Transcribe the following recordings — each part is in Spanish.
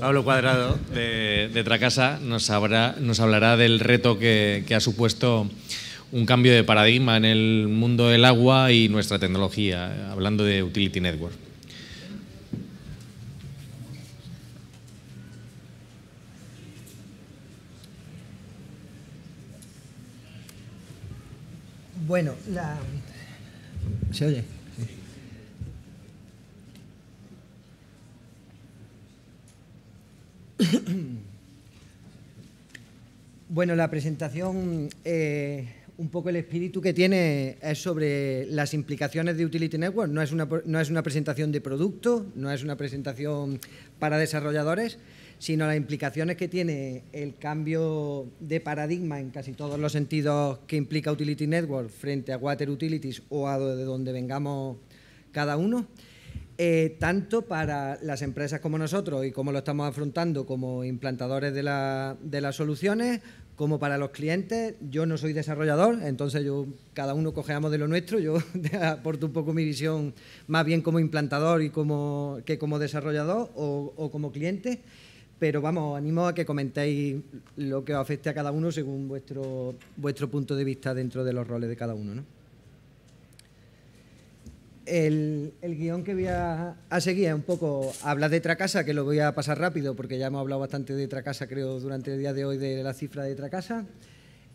Pablo Cuadrado, de, Tracasa, nos, nos, hablará del reto que, ha supuesto un cambio de paradigma en el mundo del agua y nuestra tecnología, hablando de Utility Network. Bueno, la... ¿Se oye? Bueno, la presentación, eh, un poco el espíritu que tiene es sobre las implicaciones de Utility Network. No es, una, no es una presentación de producto, no es una presentación para desarrolladores, sino las implicaciones que tiene el cambio de paradigma en casi todos los sentidos que implica Utility Network frente a Water Utilities o a de donde vengamos cada uno. Eh, tanto para las empresas como nosotros y como lo estamos afrontando como implantadores de, las soluciones, como para los clientes. Yo no soy desarrollador, entonces yo cada uno cogeamos de lo nuestro. Yo aporto un poco mi visión más bien como implantador y como, que como desarrollador o, como cliente pero vamos, animo a que comentéis lo que os afecte a cada uno según vuestro, vuestro punto de vista dentro de los roles de cada uno. ¿no? el, guión que voy a, seguir es un poco hablar de Tracasa, que lo voy a pasar rápido porque ya hemos hablado bastante de Tracasa, creo, durante el día de hoy de la cifra de Tracasa.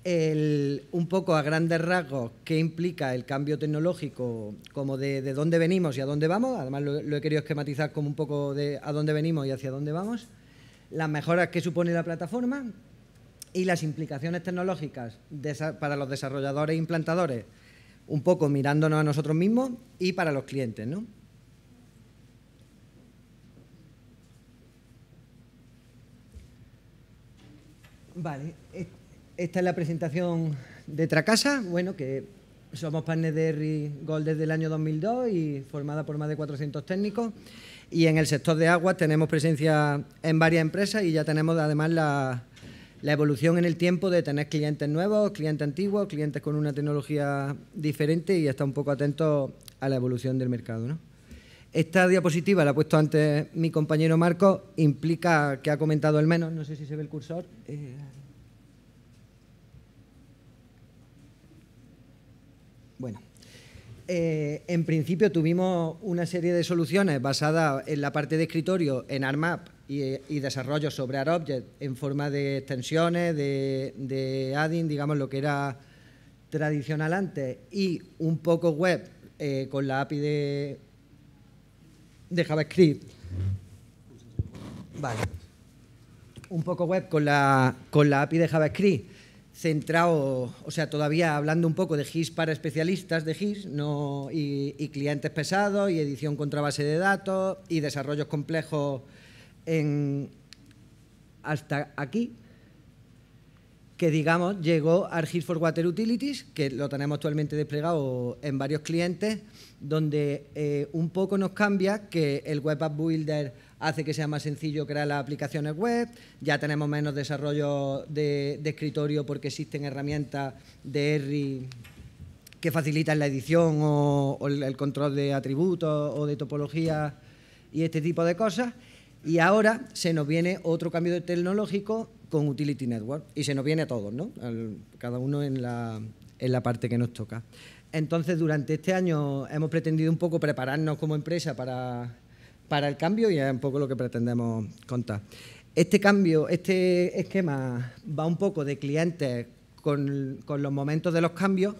un poco a grandes rasgos qué implica el cambio tecnológico, como de, dónde venimos y a dónde vamos. Además, lo, he querido esquematizar como un poco de a dónde venimos y hacia dónde vamos. Las mejoras que supone la plataforma y las implicaciones tecnológicas para los desarrolladores e implantadores un poco mirándonos a nosotros mismos y para los clientes, ¿no? Vale, e-, esta es la presentación de Tracasa, bueno, que somos partners de desde el año 2002 y formada por más de 400 técnicos. Y en el sector de aguas tenemos presencia en varias empresas y ya tenemos además la, la evolución en el tiempo de tener clientes nuevos, clientes antiguos, clientes con una tecnología diferente y estar un poco atento a la evolución del mercado. Esta diapositiva, la ha puesto antes mi compañero Marco, implica que ha comentado al menos, no sé si se ve el cursor. Eh, bueno, eh, en principio tuvimos una serie de soluciones basadas en la parte de escritorio en ARMAP y, y desarrollos sobre ArtObject en forma de extensiones, de, de adding, digamos lo que era tradicional antes, y un poco web eh, con la API de, JavaScript. Un poco web con la, con la API de JavaScript centrado, o sea, todavía hablando un poco de GIS para especialistas de GIS no, y clientes pesados y edición contra base de datos y desarrollos complejos hasta aquí, que digamos llegó ArcGIS for Water Utilities, que lo tenemos actualmente desplegado en varios clientes, donde eh, un poco nos cambia que el Web App Builder hace que sea más sencillo crear las aplicaciones web, ya tenemos menos desarrollo de, escritorio porque existen herramientas de ERRI que facilitan la edición o, o el control de atributos o de topología y este tipo de cosas. Y ahora se nos viene otro cambio tecnológico con Utility Network y se nos viene a todos, ¿no? cada uno en la, parte que nos toca. Entonces, durante este año hemos pretendido un poco prepararnos como empresa para, el cambio y es un poco lo que pretendemos contar. Este cambio, este esquema va un poco de clientes con, con los momentos de los cambios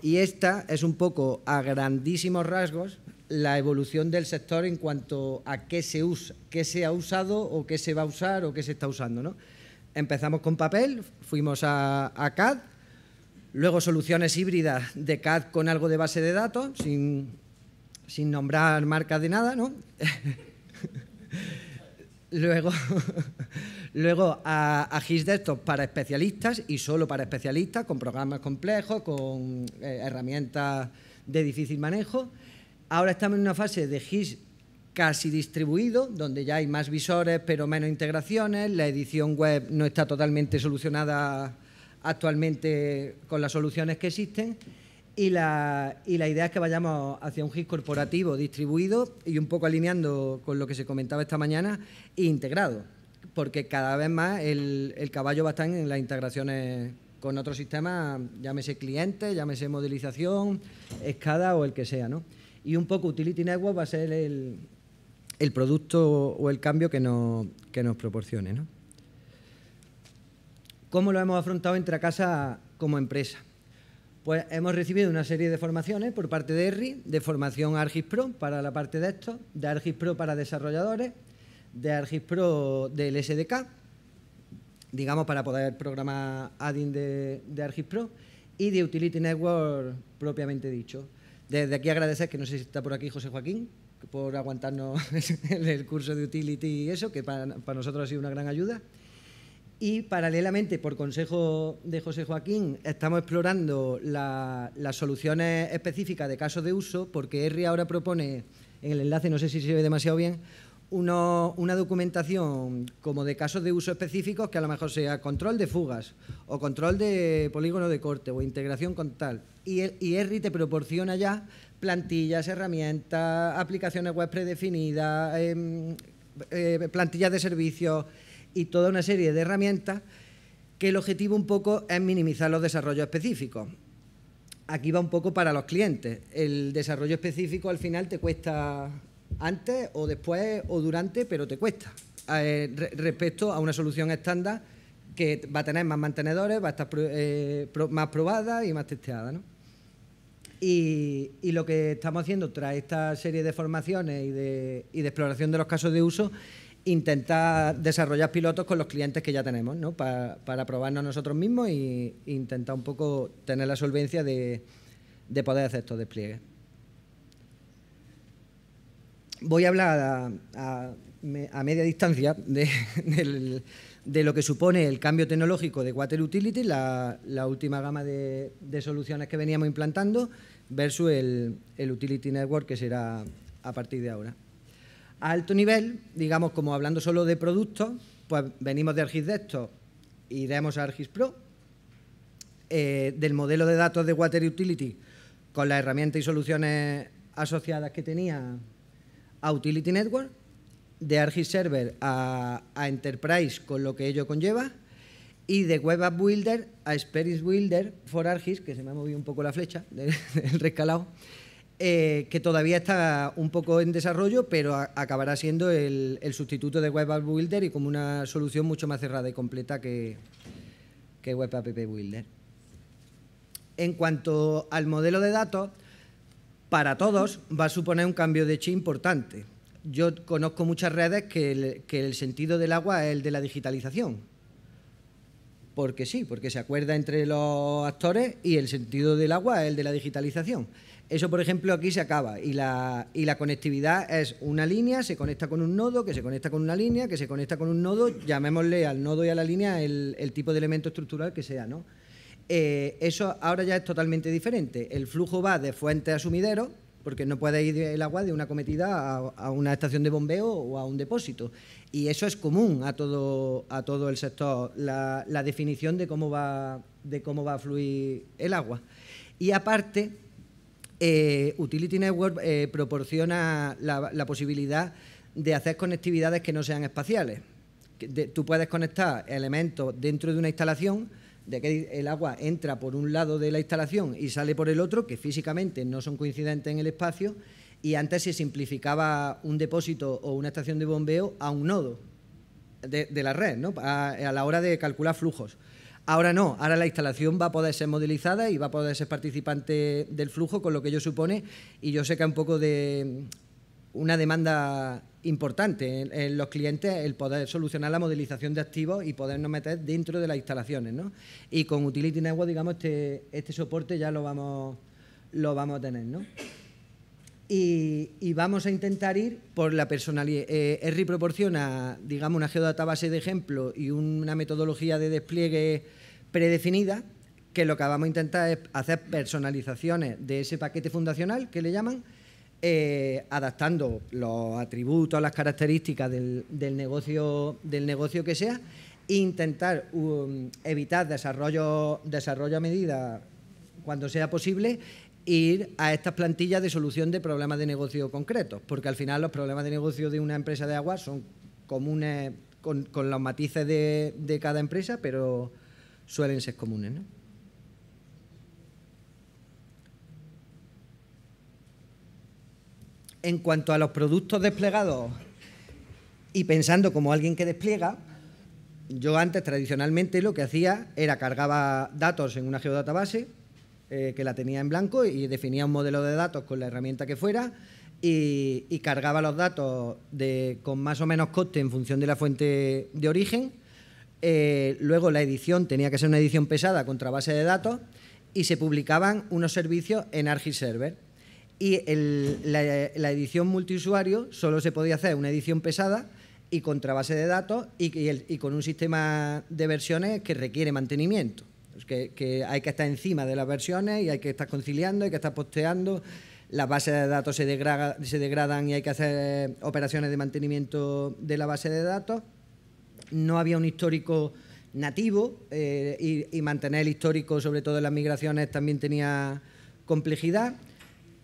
y esta es un poco a grandísimos rasgos la evolución del sector en cuanto a qué se usa, qué se ha usado o qué se va a usar o qué se está usando. Empezamos con papel, fuimos a, CAD, luego soluciones híbridas de CAD con algo de base de datos, sin, nombrar marcas de nada, ¿no? luego, a, a GIS Desktop para especialistas y solo para especialistas, con programas complejos, con eh, herramientas de difícil manejo. Ahora estamos en una fase de GIS casi distribuido, donde ya hay más visores pero menos integraciones, la edición web no está totalmente solucionada actualmente con las soluciones que existen y la, idea es que vayamos hacia un GIS corporativo distribuido y un poco alineando con lo que se comentaba esta mañana, e integrado, porque cada vez más el, caballo va a estar en las integraciones con otros sistemas, llámese cliente, llámese modelización, escada o el que sea, ¿no? y un poco Utility Network va a ser el, producto o el cambio que nos, que nos proporcione. ¿no? ¿Cómo lo hemos afrontado entre casa como empresa? Pues hemos recibido una serie de formaciones por parte de ERRI, de formación Argis Pro para la parte de esto, de Argis Pro para desarrolladores, de Argis Pro del SDK, digamos para poder programar adding de, de Argis Pro y de Utility Network propiamente dicho. Desde aquí agradecer que no sé si está por aquí José Joaquín, por aguantarnos el curso de utility y eso, que para, nosotros ha sido una gran ayuda. Y paralelamente, por consejo de José Joaquín, estamos explorando las soluciones específicas de casos de uso, porque ERRI ahora propone, en el enlace no sé si se ve demasiado bien, una documentación como de casos de uso específicos que a lo mejor sea control de fugas o control de polígono de corte o integración con tal. Y, ERRI te proporciona ya plantillas, herramientas, aplicaciones web predefinidas, em, eh, plantillas de servicios y toda una serie de herramientas que el objetivo un poco es minimizar los desarrollos específicos. Aquí va un poco para los clientes. El desarrollo específico al final te cuesta antes o después o durante, pero te cuesta eh, respecto a una solución estándar que va a tener más mantenedores, va a estar eh, más probada y más testeada. Y, lo que estamos haciendo tras esta serie de formaciones y de, exploración de los casos de uso, intentar desarrollar pilotos con los clientes que ya tenemos, ¿no? para, probarnos nosotros mismos e intentar un poco tener la solvencia de poder hacer estos despliegues voy a hablar a, media distancia de, lo que supone el cambio tecnológico de Water Utility, la, última gama de, soluciones que veníamos implantando, versus el, Utility Network que será a partir de ahora. A alto nivel, digamos, como hablando solo de productos, pues venimos de ArcGIS y demos a ArcGIS Pro, eh, del modelo de datos de Water Utility con las herramientas y soluciones asociadas que tenía a Utility Network, de ArcGIS Server a, Enterprise con lo que ello conlleva y de Web App Builder a Experience Builder for Argis, que se me ha movido un poco la flecha del, del eh, que todavía está un poco en desarrollo, pero acabará siendo el, sustituto de Web App Builder y como una solución mucho más cerrada y completa que, que Web App Builder. En cuanto al modelo de datos, para todos va a suponer un cambio de chip importante. Yo conozco muchas redes que el, sentido del agua es el de la digitalización. Porque sí, porque se acuerda entre los actores y el sentido del agua es el de la digitalización. Eso, por ejemplo, aquí se acaba y la, conectividad es una línea, se conecta con un nodo, que se conecta con una línea, que se conecta con un nodo, llamémosle al nodo y a la línea el tipo de elemento estructural que sea, ¿no? Eh, eso ahora ya es totalmente diferente. El flujo va de fuente a sumidero, porque no puede ir el agua de una cometida a, una estación de bombeo o a un depósito. Y eso es común a todo, a todo el sector, la, definición de cómo, va, de cómo va a fluir el agua. Y aparte, eh, Utility Network eh, proporciona la, posibilidad de hacer conectividades que no sean espaciales. tú puedes conectar elementos dentro de una instalación de que el agua entra por un lado de la instalación y sale por el otro, que físicamente no son coincidentes en el espacio, y antes se simplificaba un depósito o una estación de bombeo a un nodo de, la red, ¿no? a, la hora de calcular flujos. Ahora no, ahora la instalación va a poder ser modelizada y va a poder ser participante del flujo, con lo que yo supone, y yo sé que hay un poco de una demanda importante en, los clientes el poder solucionar la modelización de activos y podernos meter dentro de las instalaciones. ¿no? Y con Utility Network, digamos, este, este soporte ya lo vamos, lo vamos a tener. Y, vamos a intentar ir por la personalidad. Eh, ERRI proporciona, digamos, una geodatabase de ejemplo y una metodología de despliegue predefinida, que lo que vamos a intentar es hacer personalizaciones de ese paquete fundacional que le llaman, eh, adaptando los atributos, las características del, negocio, del negocio que sea, e intentar um, evitar desarrollo, desarrollo a medida cuando sea posible ir a estas plantillas de solución de problemas de negocio concretos, porque al final los problemas de negocio de una empresa de agua son comunes con, los matices de, de, cada empresa, pero suelen ser comunes. ¿no? en cuanto a los productos desplegados y pensando como alguien que despliega, yo antes tradicionalmente lo que hacía era cargaba datos en una geodatabase eh, que la tenía en blanco y definía un modelo de datos con la herramienta que fuera y, cargaba los datos con más o menos coste en función de la fuente de origen. Eh, luego la edición tenía que ser una edición pesada contra base de datos y se publicaban unos servicios en Server. Y la, edición multiusuario solo se podía hacer una edición pesada y contra base de datos y, con un sistema de versiones que requiere mantenimiento. Que, hay que estar encima de las versiones y hay que estar conciliando, hay que estar posteando. Las bases de datos se, degrada, se degradan y hay que hacer operaciones de mantenimiento de la base de datos. No había un histórico nativo eh, y, y, mantener el histórico, sobre todo en las migraciones, también tenía complejidad.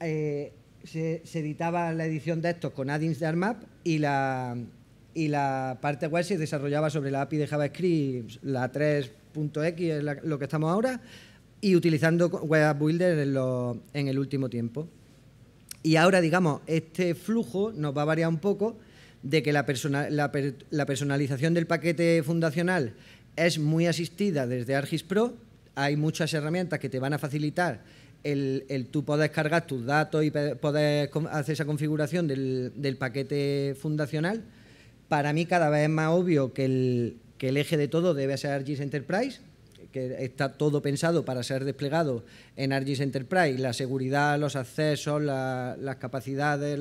Eh, se, editaba la edición de estos con addings de ARMAP y la, parte web se desarrollaba sobre la API de JavaScript, la 3.x lo que estamos ahora, y utilizando Web Builder en, el último tiempo. Y ahora, digamos, este flujo nos va a variar un poco de que la, personalización del paquete fundacional es muy asistida desde Pro Hay muchas herramientas que te van a facilitar el, tú puedes cargar tus datos y poder hacer esa configuración del, paquete fundacional, para mí cada vez es más obvio que el, eje de todo debe ser ArcGIS Enterprise, que está todo pensado para ser desplegado en ArcGIS Enterprise, la seguridad, los accesos, las capacidades.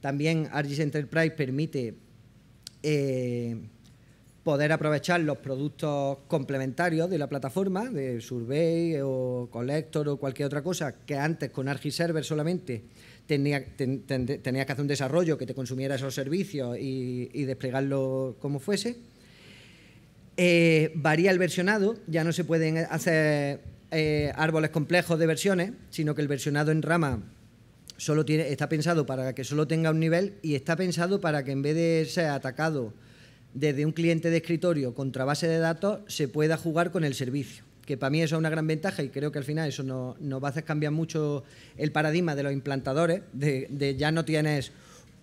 también ArcGIS Enterprise permite... Eh, poder aprovechar los productos complementarios de la plataforma, de Survey o Collector o cualquier otra cosa, que antes con server solamente tenía, tenías que hacer un desarrollo que te consumiera esos servicios y, desplegarlo como fuese. Eh, varía el versionado, ya no se pueden hacer eh, árboles complejos de versiones, sino que el versionado en rama solo tiene, está pensado para que solo tenga un nivel y está pensado para que en vez de ser atacado desde un cliente de escritorio contra base de datos se pueda jugar con el servicio, que para mí eso es una gran ventaja y creo que al final eso nos, no va a hacer cambiar mucho el paradigma de los implantadores, de, ya no tienes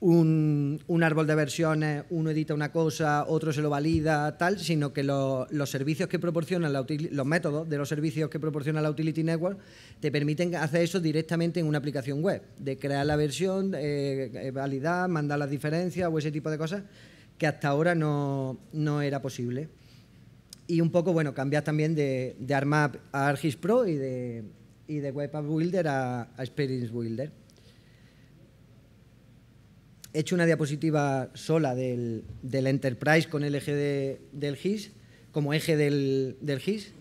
un, árbol de versiones, uno edita una cosa, otro se lo valida, tal, sino que los servicios que proporcionan, la los métodos de los servicios que proporciona la Utility Network te permiten hacer eso directamente en una aplicación web, de crear la versión, eh, eh, validar, mandar las diferencias o ese tipo de cosas que hasta ahora no, era posible. Y un poco, bueno, cambiar también de, de ARMAP a ArcGIS Pro y de, y de Builder a, Experience Builder. He hecho una diapositiva sola del, Enterprise con el eje del GIS, como eje del, GIS.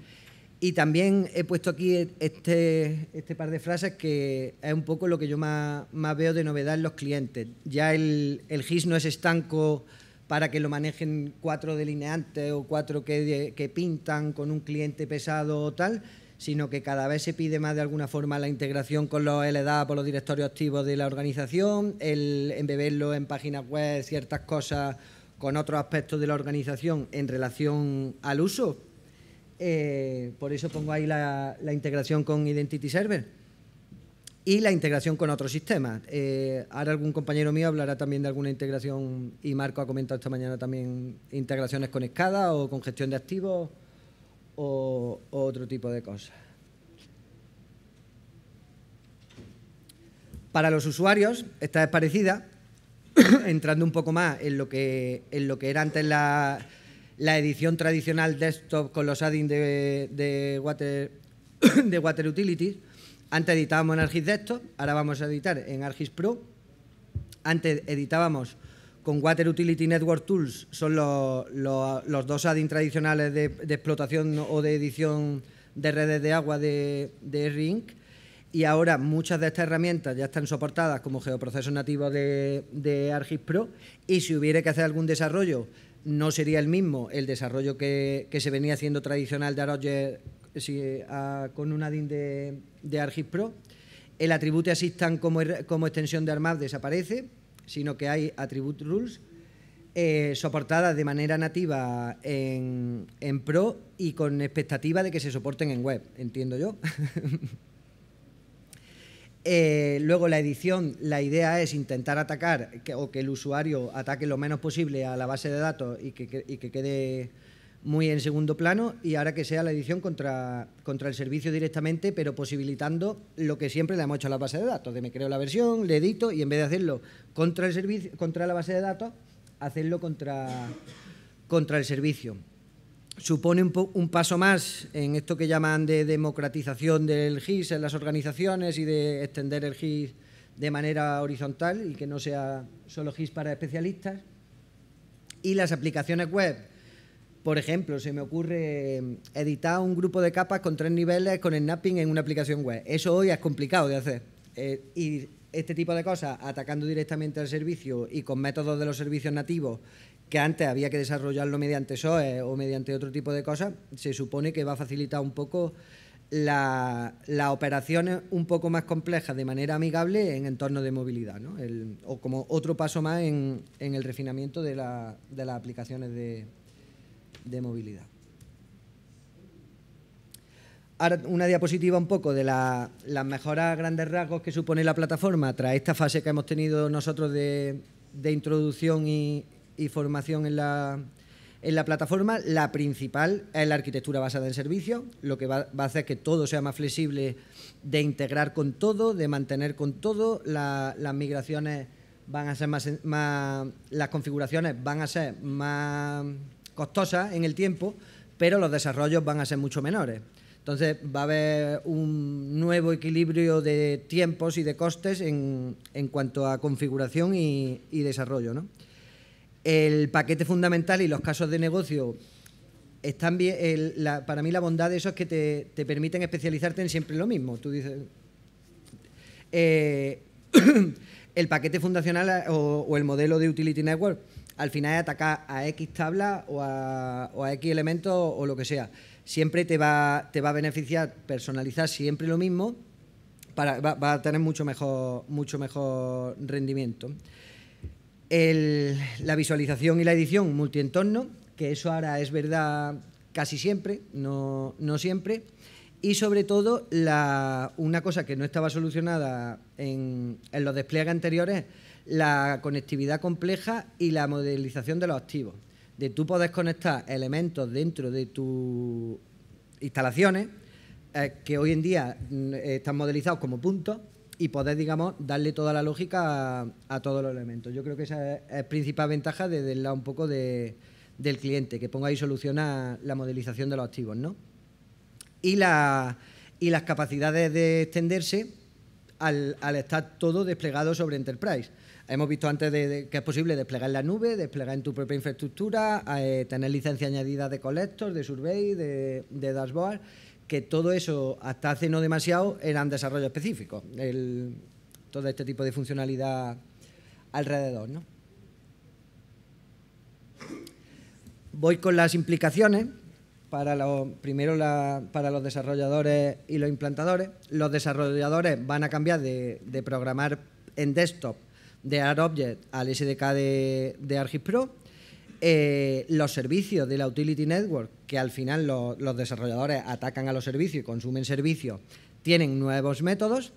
Y también he puesto aquí este, este, par de frases que es un poco lo que yo más, veo de novedad en los clientes. Ya el, el GIS no es estanco para que lo manejen cuatro delineantes o cuatro que, pintan con un cliente pesado o tal, sino que cada vez se pide más de alguna forma la integración con los LDAP por los directorios activos de la organización, el embeberlo en páginas web, ciertas cosas con otros aspectos de la organización en relación al uso. Eh, por eso pongo ahí la integración con Identity Server y la integración con otros sistemas. Eh, ahora algún compañero mío hablará también de alguna integración, y Marco ha comentado esta mañana también integraciones con o con gestión de activos o, otro tipo de cosas. Para los usuarios, esta es parecida, entrando un poco más en lo que, en lo que era antes la, edición tradicional desktop con los add de, de, water, de Water Utilities, antes editábamos en ArcGIS Desktop, ahora vamos a editar en ArcGIS Pro. Antes editábamos con Water Utility Network Tools, son los, dos add-in tradicionales de, explotación o de edición de redes de agua de, de RINC. Y ahora muchas de estas herramientas ya están soportadas como geoprocesos nativos de, de ArcGIS Pro. Y si hubiera que hacer algún desarrollo, no sería el mismo el desarrollo que, que se venía haciendo tradicional de ArcGIS, con un adding de, de Pro. El atributo assistant er, como, extensión de armad desaparece, sino que hay attribute rules eh, soportadas de manera nativa en, Pro y con expectativa de que se soporten en web, entiendo yo. Eh, luego la edición, la idea es intentar atacar o que el usuario ataque lo menos posible a la base de datos y que quede muy en segundo plano y ahora que sea la edición contra, contra el servicio directamente, pero posibilitando lo que siempre le hemos hecho a la base de datos, de me creo la versión, le edito y en vez de hacerlo contra, el servicio, contra la base de datos, hacerlo contra, contra el servicio. Supone un paso más en esto que llaman de democratización del GIS en las organizaciones y de extender el GIS de manera horizontal y que no sea solo GIS para especialistas. Y las aplicaciones web por ejemplo, se me ocurre em, editar un grupo de capas con tres niveles con el snapping en una aplicación web. Eso hoy es complicado de hacer. Eh, y este tipo de cosas, atacando directamente al servicio y con métodos de los servicios nativos que antes había que desarrollarlo mediante SOE o mediante otro tipo de cosas, se supone que va a facilitar un poco las la operaciones un poco más complejas de manera amigable en entornos de movilidad, o como otro paso más en, el refinamiento de las aplicaciones de, de movilidad. Ahora una diapositiva un poco de las mejoras grandes rasgos que supone la plataforma tras esta fase que hemos tenido nosotros de, introducción y, formación en la, en la plataforma. La principal es la arquitectura basada en servicios, lo que va, a hacer que todo sea más flexible de integrar con todo, de mantener con todo. las migraciones van a ser más... Las configuraciones van a ser más costosa en el tiempo, pero los desarrollos van a ser mucho menores. Entonces va a haber un nuevo equilibrio de tiempos y de costes en, cuanto a configuración y, desarrollo. El paquete fundamental y los casos de negocio están bien, para mí la bondad de eso es que te, permiten especializarte en siempre lo mismo. Tú dices, eh, el paquete fundacional o, el modelo de Utility Network al final de atacar a X tabla o a, X elementos o lo que sea. Siempre te va, a beneficiar personalizar siempre lo mismo para, va, a tener mucho mejor, mucho mejor rendimiento. la visualización y la edición multientorno, que eso ahora es verdad casi siempre, no, siempre. Y sobre todo, la, una cosa que no estaba solucionada en, en los despliegues anteriores la conectividad compleja y la modelización de los activos. De tú poder conectar elementos dentro de tus instalaciones eh, que hoy en día mm, están modelizados como puntos y poder, digamos, darle toda la lógica a, todos los elementos. Yo creo que esa es la principal ventaja de lado un poco del cliente, que ponga ahí solución la modelización de los activos, ¿no? Y, las capacidades de extenderse al, al estar todo desplegado sobre Enterprise. Hemos visto antes de, que es posible desplegar en la nube, desplegar en tu propia infraestructura, eh, tener licencia añadida de collectors, de survey, de, dashboard, que todo eso hasta hace no demasiado eran desarrollo específico, todo este tipo de funcionalidad alrededor. Voy con las implicaciones. Para primero para los desarrolladores y los implantadores. Los desarrolladores van a cambiar de programar en desktop de object al SDK de, ArcGIS Pro. Eh, los servicios de la Utility Network, que al final los desarrolladores atacan a los servicios y consumen servicios, tienen nuevos métodos.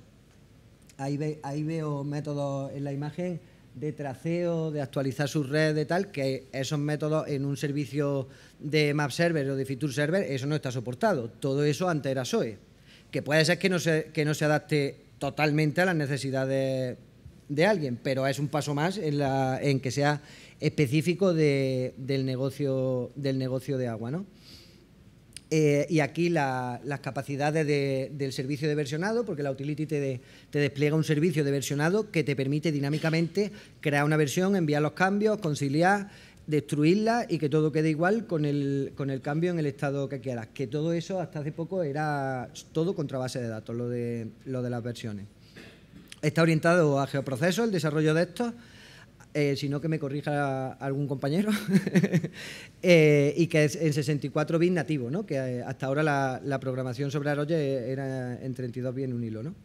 Ahí, veo métodos en la imagen de traceo, de actualizar su red de tal, que esos métodos en un servicio de Map Server o de Feature Server, eso no está soportado. Todo eso ante era SOE, que puede ser que no se, que no se adapte totalmente a las necesidades de alguien, pero es un paso más en, que sea específico del, negocio, del negocio de agua. ¿no? Eh, y aquí las capacidades del servicio de versionado, porque la utility te, te, despliega un servicio de versionado que te permite dinámicamente crear una versión, enviar los cambios, conciliar, destruirla y que todo quede igual con el, con el cambio en el estado que quieras. Que todo eso hasta hace poco era todo contra base de datos, lo de, lo de las versiones. Está orientado a geoproceso el desarrollo de esto, eh, Si no, que me corrija algún compañero, eh, y que es en 64 bits nativo, ¿no? que eh, hasta ahora la, programación sobre Arroyo era en 32 bits en un hilo. ¿no?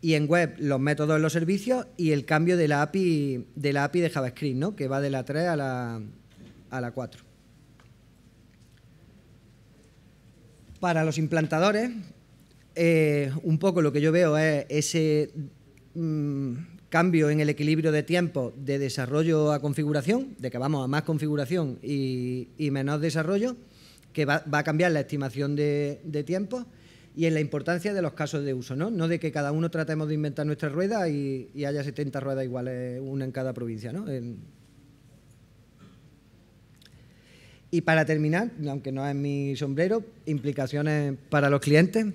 Y en web, los métodos en los servicios y el cambio de la API de, JavaScript, ¿no? que va de la 3 a la, 4. Para los implantadores, un poco lo que yo veo es ese Mm, cambio en el equilibrio de tiempo de desarrollo a configuración, de que vamos a más configuración y, menos desarrollo, que va, a cambiar la estimación de, tiempo y en la importancia de los casos de uso, ¿no? de que cada uno tratemos de inventar nuestra rueda y, haya 70 ruedas iguales, una en cada provincia, Y para terminar, aunque no es mi sombrero, implicaciones para los clientes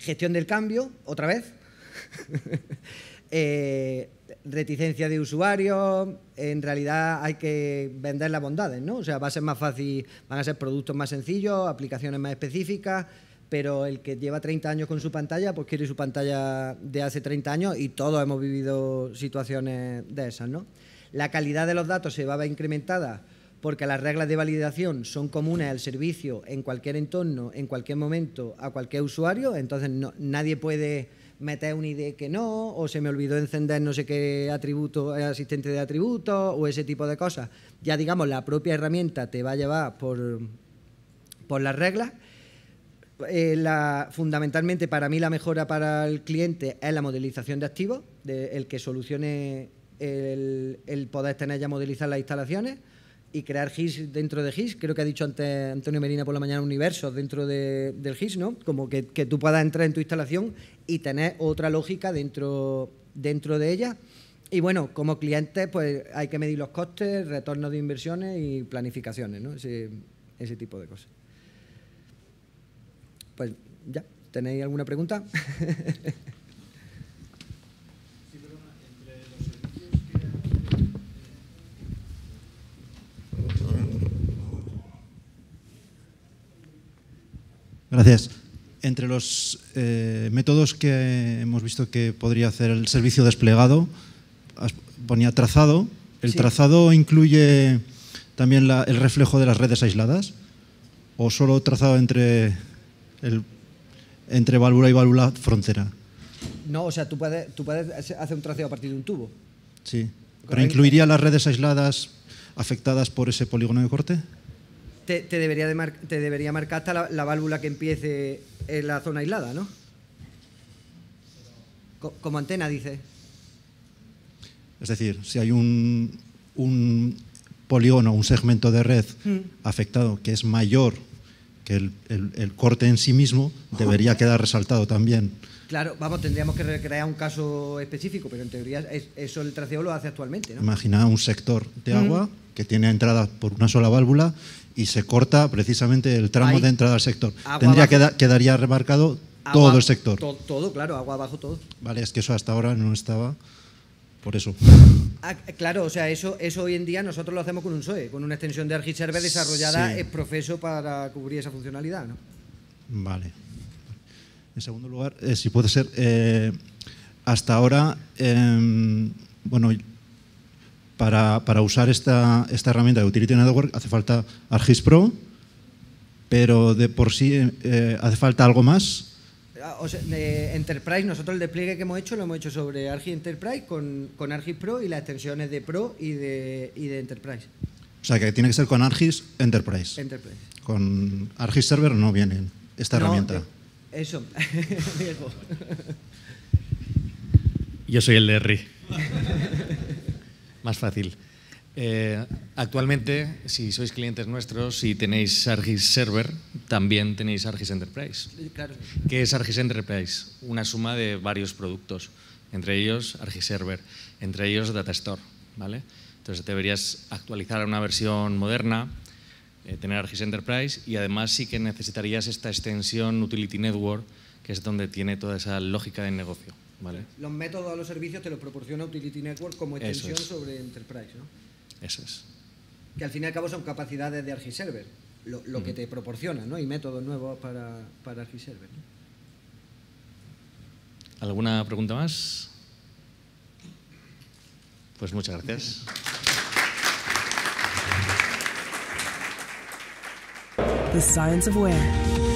gestión del cambio, otra vez, eh, reticencia de usuarios, en realidad hay que vender las bondades, ¿no? O sea, va a ser más fácil, van a ser productos más sencillos, aplicaciones más específicas, pero el que lleva 30 años con su pantalla, pues quiere su pantalla de hace 30 años y todos hemos vivido situaciones de esas, ¿no? La calidad de los datos se va a incrementada porque las reglas de validación son comunes al servicio en cualquier entorno, en cualquier momento, a cualquier usuario, entonces nadie puede meter un ID que no, o se me olvidó encender no sé qué atributo, eh, asistente de atributos, o ese tipo de cosas. Ya digamos, la propia herramienta te va a llevar por, las reglas. Eh, fundamentalmente para mí la mejora para el cliente es la modelización de activos, el que solucione el, el poder tener ya modelizar las instalaciones y crear GIS dentro de GIS. Creo que ha dicho antes Antonio Merina por la mañana Universo dentro de, del GIS, ¿no? Como que, que, tú puedas entrar en tu instalación y tener otra lógica dentro, dentro de ella. Y bueno, como cliente, pues hay que medir los costes, retornos de inversiones y planificaciones, ¿no? Ese, ese tipo de cosas. Pues ya, ¿tenéis alguna pregunta? Gracias. Entre los eh, métodos que hemos visto que podría hacer el servicio desplegado, ponía trazado. ¿El trazado incluye también el reflejo de las redes aisladas? ¿O solo trazado entre, entre válvula y válvula frontera? No, o sea, tú puedes, hacer un trazado a partir de un tubo. Sí. ¿Pero incluiría las redes aisladas afectadas por ese polígono de corte? te, debería, de te debería marcar hasta la, válvula que empiece en la zona aislada, ¿no? como antena, dice. Es decir, si hay un, un polígono, un segmento de red mm. afectado que es mayor el, corte en sí mismo debería quedar resaltado también. Claro, vamos, tendríamos que recrear un caso específico, pero en teoría eso el traceo lo hace actualmente. ¿no? Imagina un sector de agua que tiene entrada por una sola válvula y se corta precisamente el tramo de entrada al sector. tendría que quedaría remarcado todo el sector. todo, claro, agua abajo todo. Vale, es que eso hasta ahora no estaba por eso. Ah, claro, o sea, eso, eso hoy en día nosotros lo hacemos con un SOE, con una extensión de ArchiServer desarrollada sí. profeso para cubrir esa funcionalidad, ¿no? Vale. En segundo lugar, eh, si puede ser, eh, hasta ahora, em, bueno, para, usar esta, esta herramienta de Utility Network hace falta ArcGIS Pro, pero de por sí eh, hace falta algo más Ah, de Enterprise, nosotros el despliegue que hemos hecho lo hemos hecho sobre Argis Enterprise con, con ARGIS Pro y las extensiones de Pro y de, y de Enterprise. O sea, que tiene que ser con ARGIS Enterprise. Con ARGIS Server no viene esta herramienta. Eh, eso, Yo soy el de RI. Más fácil. Eh, actualmente, si sois clientes nuestros, si tenéis ArcGIS Server, también tenéis Argis Enterprise. ¿Qué es Argis Enterprise? Una suma de varios productos, entre ellos ArcGIS Server, entre ellos Data DataStore. ¿vale? Entonces deberías actualizar a una versión moderna, eh, tener Argis Enterprise y además sí que necesitarías esta extensión Utility Network, que es donde tiene toda esa lógica de negocio. Los métodos a los servicios te los proporciona Utility Network como extensión sobre Enterprise. ¿no? Eso es. Que al fin y al cabo son capacidades de Argiserver, lo, lo que mm. te proporciona, ¿no? Y métodos nuevos para, para Argiserver. ¿Alguna pregunta más? Pues muchas gracias. Science of